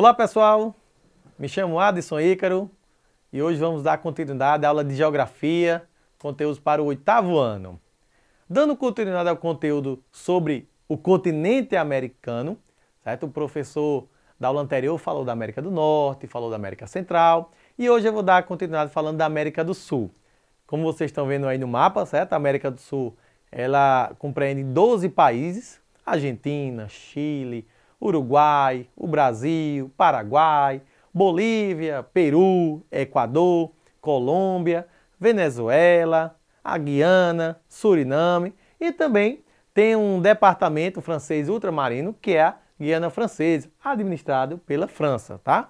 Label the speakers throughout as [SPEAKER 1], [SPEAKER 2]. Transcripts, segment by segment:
[SPEAKER 1] Olá pessoal, me chamo Adson Ícaro e hoje vamos dar continuidade à aula de Geografia, conteúdo para o oitavo ano. Dando continuidade ao conteúdo sobre o continente americano, certo? O professor da aula anterior falou da América do Norte, falou da América Central e hoje eu vou dar continuidade falando da América do Sul. Como vocês estão vendo aí no mapa, certo? A América do Sul, ela compreende 12 países, Argentina, Chile, Uruguai, o Brasil, Paraguai, Bolívia, Peru, Equador, Colômbia, Venezuela, a Guiana, Suriname e também tem um departamento francês ultramarino que é a Guiana Francesa, administrado pela França, tá?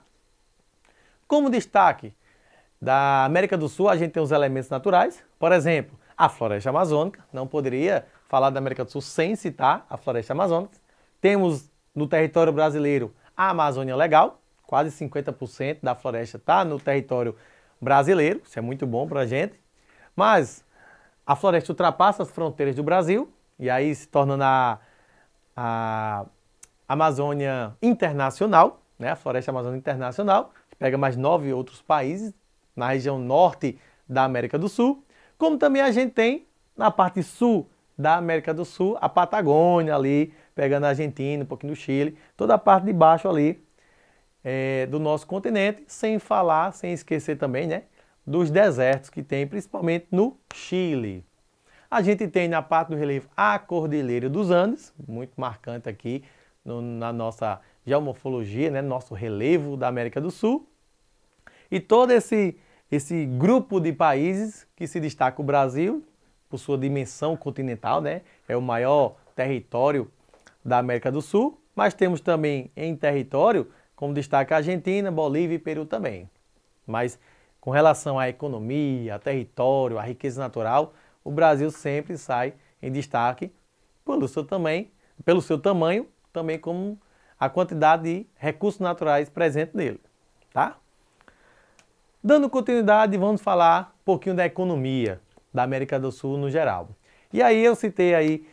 [SPEAKER 1] Como destaque da América do Sul, a gente tem os elementos naturais, por exemplo, a floresta amazônica, não poderia falar da América do Sul sem citar a floresta amazônica. Temos no território brasileiro, a Amazônia é legal, quase 50% da floresta está no território brasileiro, isso é muito bom para a gente, mas a floresta ultrapassa as fronteiras do Brasil, e aí se torna a, a Amazônia Internacional, né? a Floresta Amazônia Internacional, que pega mais nove outros países na região norte da América do Sul, como também a gente tem na parte sul da América do Sul, a Patagônia ali, pegando a Argentina, um pouquinho do Chile, toda a parte de baixo ali é, do nosso continente, sem falar, sem esquecer também, né, dos desertos que tem, principalmente no Chile. A gente tem na parte do relevo a Cordilheira dos Andes, muito marcante aqui no, na nossa geomorfologia, né, nosso relevo da América do Sul. E todo esse, esse grupo de países que se destaca o Brasil, por sua dimensão continental, né, é o maior território da América do Sul, mas temos também em território, como destaca a Argentina, Bolívia e Peru também. Mas com relação à economia, a território, à riqueza natural, o Brasil sempre sai em destaque pelo seu tamanho, pelo seu tamanho, também como a quantidade de recursos naturais presente nele, tá? Dando continuidade, vamos falar um pouquinho da economia da América do Sul no geral. E aí eu citei aí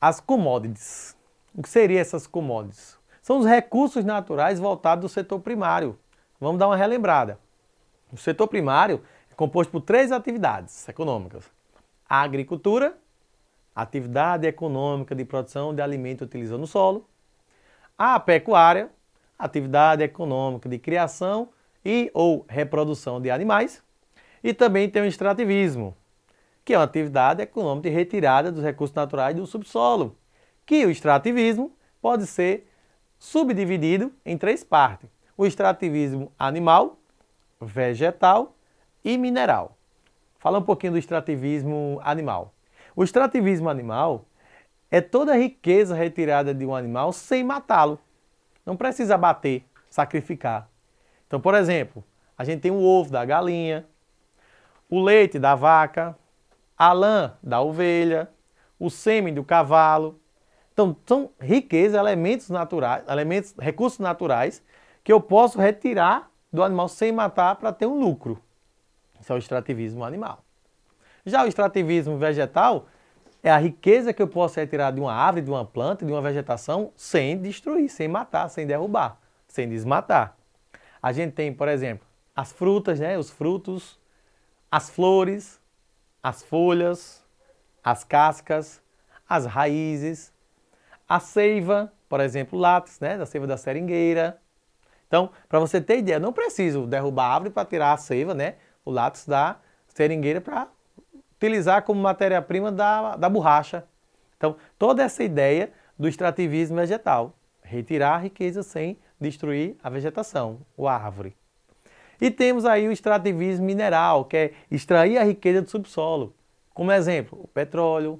[SPEAKER 1] as commodities, o que seriam essas commodities? São os recursos naturais voltados do setor primário. Vamos dar uma relembrada. O setor primário é composto por três atividades econômicas: a agricultura, atividade econômica de produção de alimento utilizando o solo, a pecuária, atividade econômica de criação e ou reprodução de animais, e também tem o extrativismo, que é uma atividade econômica de retirada dos recursos naturais do subsolo, que o extrativismo pode ser subdividido em três partes: o extrativismo animal, vegetal e mineral. Fala um pouquinho do extrativismo animal. O extrativismo animal é toda a riqueza retirada de um animal sem matá-lo. Não precisa bater, sacrificar. Então, por exemplo, a gente tem o ovo da galinha, o leite da vaca, a lã da ovelha, o sêmen do cavalo, então, são riquezas, elementos naturais, elementos, recursos naturais que eu posso retirar do animal sem matar para ter um lucro. Isso é o extrativismo animal. Já o extrativismo vegetal é a riqueza que eu posso retirar de uma árvore, de uma planta, de uma vegetação sem destruir, sem matar, sem derrubar, sem desmatar. A gente tem, por exemplo, as frutas, né, os frutos, as flores, as folhas, as cascas, as raízes, a seiva, por exemplo, látex, né, da seiva da seringueira. Então, para você ter ideia, não preciso derrubar a árvore para tirar a seiva, né, o látex da seringueira para utilizar como matéria-prima da, da borracha. Então, toda essa ideia do extrativismo vegetal, retirar a riqueza sem destruir a vegetação, o a árvore. E temos aí o extrativismo mineral, que é extrair a riqueza do subsolo. Como exemplo, o petróleo,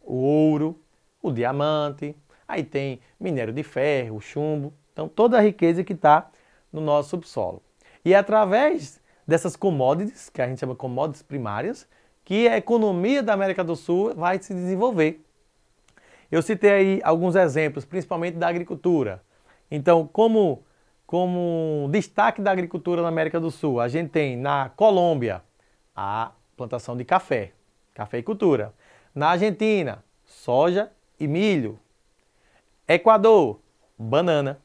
[SPEAKER 1] o ouro, o diamante, Aí tem minério de ferro, chumbo, então toda a riqueza que está no nosso subsolo. E é através dessas commodities, que a gente chama commodities primárias, que a economia da América do Sul vai se desenvolver. Eu citei aí alguns exemplos, principalmente da agricultura. Então, como, como destaque da agricultura na América do Sul, a gente tem na Colômbia a plantação de café, cafeicultura. Na Argentina, soja e milho. Equador, banana.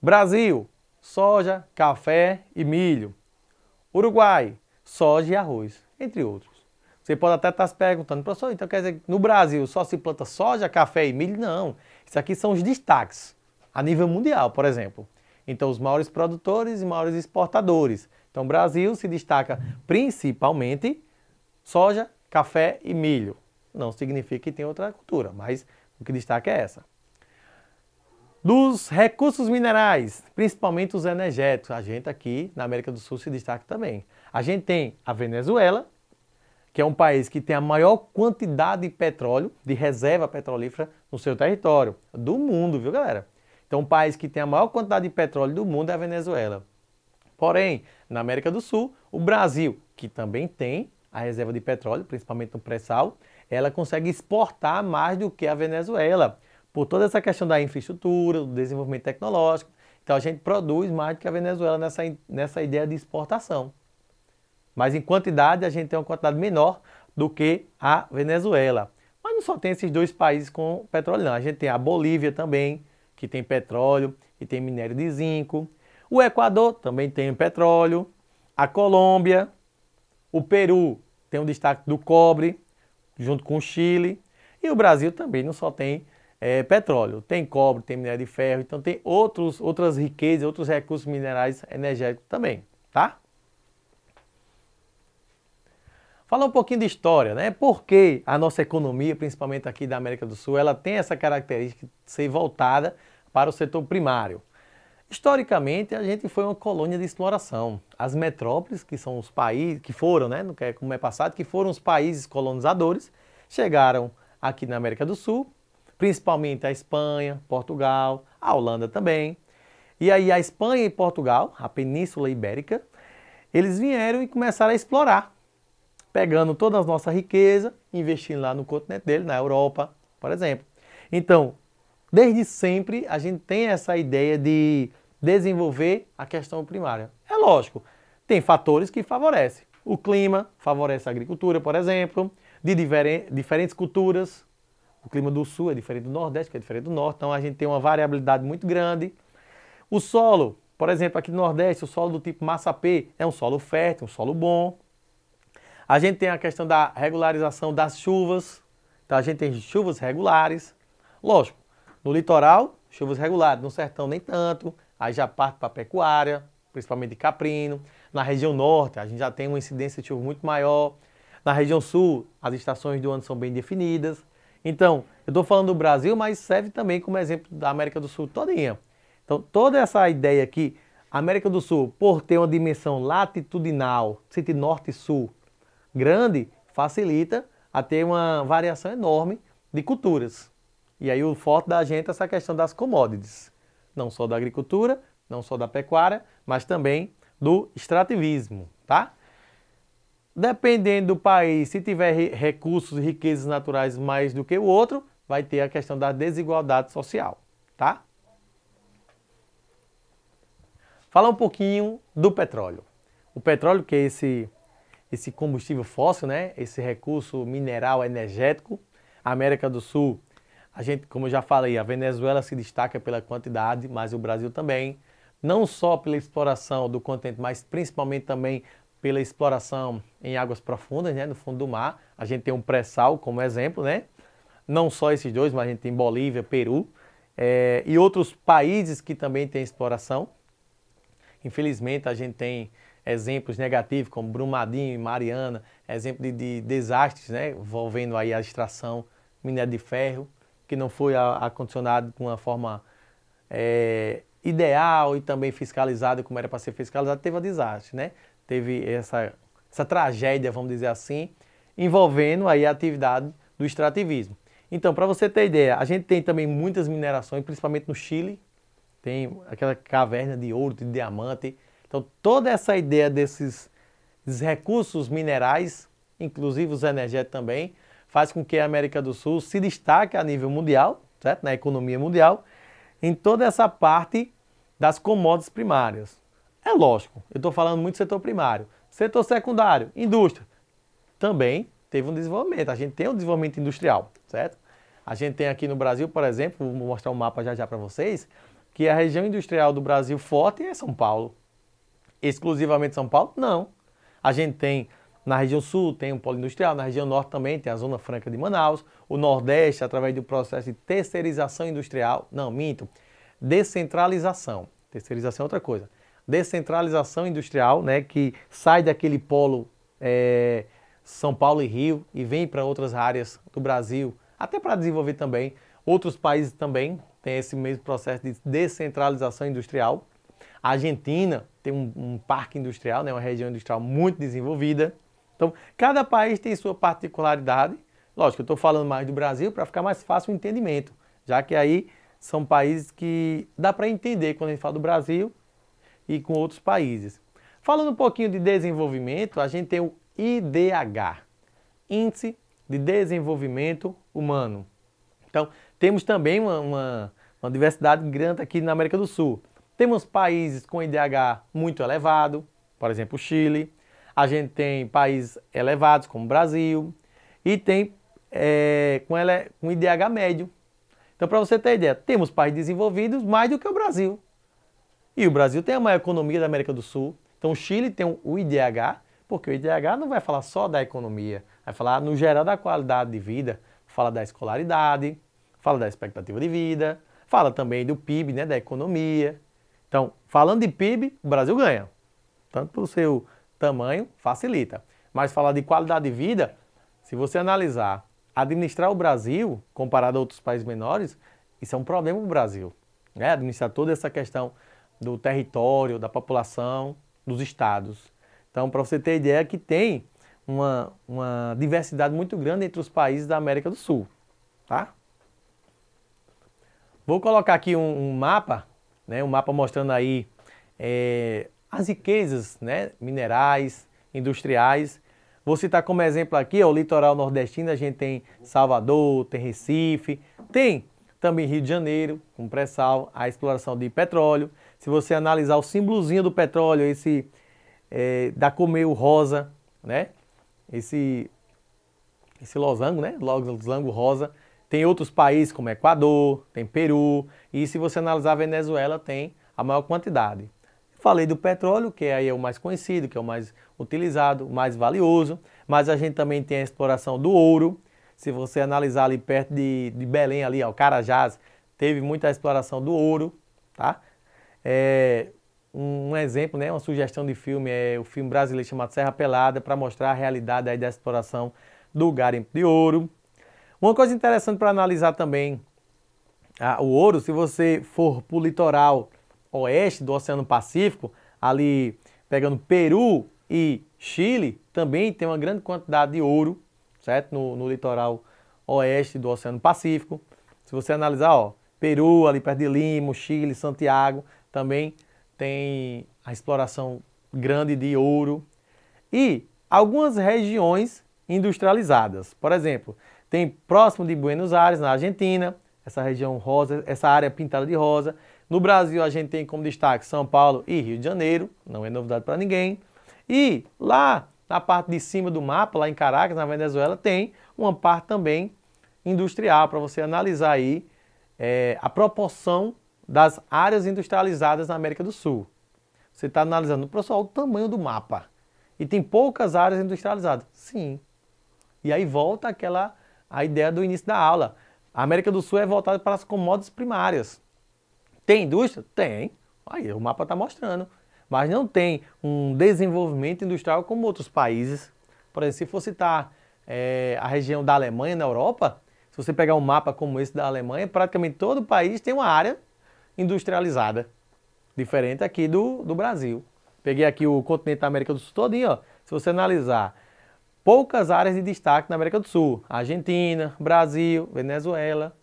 [SPEAKER 1] Brasil, soja, café e milho. Uruguai, soja e arroz, entre outros. Você pode até estar tá se perguntando, professor, então quer dizer que no Brasil só se planta soja, café e milho? Não. Isso aqui são os destaques a nível mundial, por exemplo. Então, os maiores produtores e maiores exportadores. Então, o Brasil se destaca principalmente soja, café e milho. Não significa que tem outra cultura, mas o que destaca é essa dos recursos minerais, principalmente os energéticos. A gente aqui na América do Sul se destaca também. A gente tem a Venezuela, que é um país que tem a maior quantidade de petróleo, de reserva petrolífera no seu território, do mundo, viu galera? Então, o um país que tem a maior quantidade de petróleo do mundo é a Venezuela. Porém, na América do Sul, o Brasil, que também tem a reserva de petróleo, principalmente no pré-sal, ela consegue exportar mais do que a Venezuela por toda essa questão da infraestrutura, do desenvolvimento tecnológico. Então a gente produz mais do que a Venezuela nessa, nessa ideia de exportação. Mas em quantidade a gente tem uma quantidade menor do que a Venezuela. Mas não só tem esses dois países com petróleo, não. A gente tem a Bolívia também, que tem petróleo e tem minério de zinco. O Equador também tem petróleo. A Colômbia. O Peru tem um destaque do cobre, junto com o Chile. E o Brasil também não só tem é, petróleo, tem cobre, tem minério de ferro, então tem outros, outras riquezas, outros recursos minerais energéticos também, tá? Falar um pouquinho de história, né? Por que a nossa economia, principalmente aqui da América do Sul, ela tem essa característica de ser voltada para o setor primário? Historicamente, a gente foi uma colônia de exploração. As metrópoles, que são os países, que foram, né, é, como é passado, que foram os países colonizadores, chegaram aqui na América do Sul, principalmente a Espanha, Portugal, a Holanda também. E aí a Espanha e Portugal, a Península Ibérica, eles vieram e começaram a explorar, pegando toda a nossa riqueza, investindo lá no continente dele, na Europa, por exemplo. Então, desde sempre a gente tem essa ideia de desenvolver a questão primária. É lógico, tem fatores que favorecem. O clima favorece a agricultura, por exemplo, de diferentes culturas, o clima do sul é diferente do nordeste, que é diferente do norte, então a gente tem uma variabilidade muito grande. O solo, por exemplo, aqui no nordeste, o solo do tipo p é um solo fértil, um solo bom. A gente tem a questão da regularização das chuvas, então a gente tem chuvas regulares. Lógico, no litoral, chuvas regulares, no sertão nem tanto, aí já parte para a pecuária, principalmente de caprino. Na região norte, a gente já tem uma incidência de chuva muito maior. Na região sul, as estações do ano são bem definidas. Então, eu estou falando do Brasil, mas serve também como exemplo da América do Sul todinha. Então, toda essa ideia aqui, a América do Sul, por ter uma dimensão latitudinal, sentido norte e sul, grande, facilita a ter uma variação enorme de culturas. E aí o forte da gente é essa questão das commodities, não só da agricultura, não só da pecuária, mas também do extrativismo, tá? Dependendo do país, se tiver recursos e riquezas naturais mais do que o outro, vai ter a questão da desigualdade social, tá? Falar um pouquinho do petróleo. O petróleo, que é esse, esse combustível fóssil, né? esse recurso mineral energético, a América do Sul, a gente, como eu já falei, a Venezuela se destaca pela quantidade, mas o Brasil também, não só pela exploração do contente, mas principalmente também pela exploração em águas profundas, né, no fundo do mar. A gente tem um pré-sal como exemplo, né? Não só esses dois, mas a gente tem Bolívia, Peru é, e outros países que também têm exploração. Infelizmente, a gente tem exemplos negativos como Brumadinho e Mariana, exemplo de, de desastres, né, envolvendo aí a extração minério de ferro, que não foi acondicionado de uma forma é, ideal e também fiscalizado como era para ser fiscalizado, teve um desastre, né? Teve essa, essa tragédia, vamos dizer assim, envolvendo aí a atividade do extrativismo. Então, para você ter ideia, a gente tem também muitas minerações, principalmente no Chile, tem aquela caverna de ouro, de diamante. Então, toda essa ideia desses, desses recursos minerais, inclusive os energéticos também, faz com que a América do Sul se destaque a nível mundial, certo? Na economia mundial em toda essa parte das commodities primárias. É lógico, eu estou falando muito do setor primário. Setor secundário, indústria, também teve um desenvolvimento. A gente tem um desenvolvimento industrial, certo? A gente tem aqui no Brasil, por exemplo, vou mostrar um mapa já já para vocês, que a região industrial do Brasil forte é São Paulo. Exclusivamente São Paulo? Não. A gente tem na região sul tem o um polo industrial, na região norte também tem a Zona Franca de Manaus, o Nordeste, através do processo de terceirização industrial, não, minto, descentralização. Terceirização é outra coisa. Descentralização industrial, né, que sai daquele polo é, São Paulo e Rio e vem para outras áreas do Brasil, até para desenvolver também. Outros países também têm esse mesmo processo de descentralização industrial. A Argentina tem um, um parque industrial, né, uma região industrial muito desenvolvida. Então, cada país tem sua particularidade. Lógico, eu estou falando mais do Brasil para ficar mais fácil o entendimento, já que aí são países que dá para entender quando a gente fala do Brasil e com outros países. Falando um pouquinho de desenvolvimento, a gente tem o IDH, Índice de Desenvolvimento Humano. Então, temos também uma, uma, uma diversidade grande aqui na América do Sul. Temos países com IDH muito elevado, por exemplo, Chile, a gente tem países elevados, como o Brasil, e tem é, com, ele com IDH médio. Então, para você ter ideia, temos países desenvolvidos mais do que o Brasil. E o Brasil tem a maior economia da América do Sul. Então, o Chile tem o IDH, porque o IDH não vai falar só da economia, vai falar no geral da qualidade de vida, fala da escolaridade, fala da expectativa de vida, fala também do PIB, né, da economia. Então, falando de PIB, o Brasil ganha. Tanto pelo seu tamanho facilita. Mas falar de qualidade de vida, se você analisar, administrar o Brasil comparado a outros países menores, isso é um problema para o Brasil. Né? Administrar toda essa questão do território, da população, dos estados. Então, para você ter ideia que tem uma, uma diversidade muito grande entre os países da América do Sul, tá? Vou colocar aqui um, um mapa, né? Um mapa mostrando aí é, as riquezas né, minerais, industriais. Vou citar como exemplo aqui ó, o litoral nordestino, a gente tem Salvador, tem Recife, tem também Rio de Janeiro, com pré-sal, a exploração de petróleo. Se você analisar o símbolozinho do petróleo, esse é, da Comeu rosa, né? Esse, esse losango, né? Losango rosa. Tem outros países como Equador, tem Peru. E se você analisar a Venezuela, tem a maior quantidade. Falei do petróleo, que aí é o mais conhecido, que é o mais utilizado, o mais valioso, mas a gente também tem a exploração do ouro. Se você analisar ali perto de, de Belém, ali, ó, Carajás, teve muita exploração do ouro, tá? É, um exemplo, né, uma sugestão de filme é o filme brasileiro chamado Serra Pelada para mostrar a realidade aí da exploração do garimpo de ouro. Uma coisa interessante para analisar também o ouro, se você for para o litoral oeste do Oceano Pacífico, ali pegando Peru e Chile, também tem uma grande quantidade de ouro, certo? No, no litoral oeste do Oceano Pacífico. Se você analisar, ó, Peru, ali perto de Lima, Chile, Santiago, também tem a exploração grande de ouro. E algumas regiões industrializadas. Por exemplo, tem próximo de Buenos Aires, na Argentina, essa região rosa, essa área pintada de rosa. No Brasil, a gente tem como destaque São Paulo e Rio de Janeiro, não é novidade para ninguém. E lá na parte de cima do mapa, lá em Caracas, na Venezuela, tem uma parte também industrial, para você analisar aí é, a proporção das áreas industrializadas na América do Sul. Você está analisando, pessoal, o tamanho do mapa. E tem poucas áreas industrializadas. Sim. E aí volta aquela a ideia do início da aula. A América do Sul é voltada para as commodities primárias. Tem indústria? Tem. Aí o mapa está mostrando. Mas não tem um desenvolvimento industrial como outros países. Por exemplo, se for citar é, a região da Alemanha na Europa, se você pegar um mapa como esse da Alemanha, praticamente todo o país tem uma área industrializada, diferente aqui do, do Brasil. Peguei aqui o continente da América do Sul todinho, ó. se você analisar poucas áreas de destaque na América do Sul. Argentina, Brasil, Venezuela.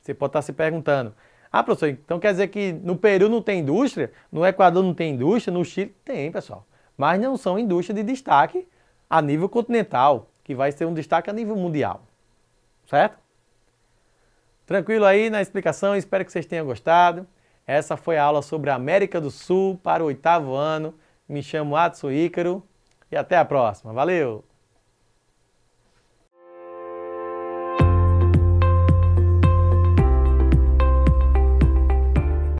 [SPEAKER 1] Você pode estar tá se perguntando, ah, professor, então quer dizer que no Peru não tem indústria, no Equador não tem indústria, no Chile tem, pessoal. Mas não são indústrias de destaque a nível continental, que vai ser um destaque a nível mundial. Certo? Tranquilo aí na explicação, espero que vocês tenham gostado. Essa foi a aula sobre a América do Sul para o oitavo ano. Me chamo Atsu Ícaro e até a próxima. Valeu!